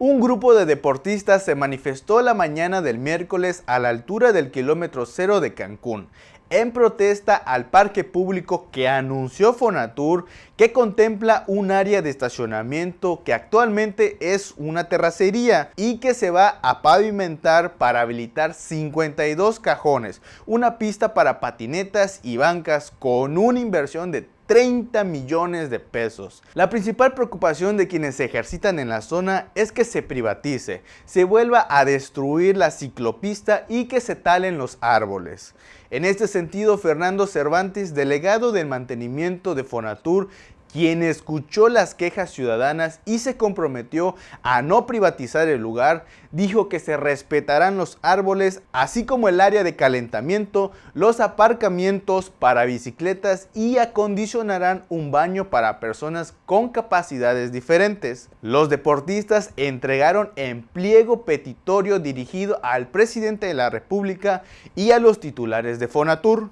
un grupo de deportistas se manifestó la mañana del miércoles a la altura del kilómetro cero de Cancún, en protesta al parque público que anunció Fonatur que contempla un área de estacionamiento que actualmente es una terracería y que se va a pavimentar para habilitar 52 cajones, una pista para patinetas y bancas con una inversión de 30 millones de pesos. La principal preocupación de quienes se ejercitan en la zona es que se privatice, se vuelva a destruir la ciclopista y que se talen los árboles. En este sentido, Fernando Cervantes, delegado del mantenimiento de Fonatur, quien escuchó las quejas ciudadanas y se comprometió a no privatizar el lugar, dijo que se respetarán los árboles, así como el área de calentamiento, los aparcamientos para bicicletas y acondicionarán un baño para personas con capacidades diferentes. Los deportistas entregaron en pliego petitorio dirigido al presidente de la República y a los titulares de Fonatur.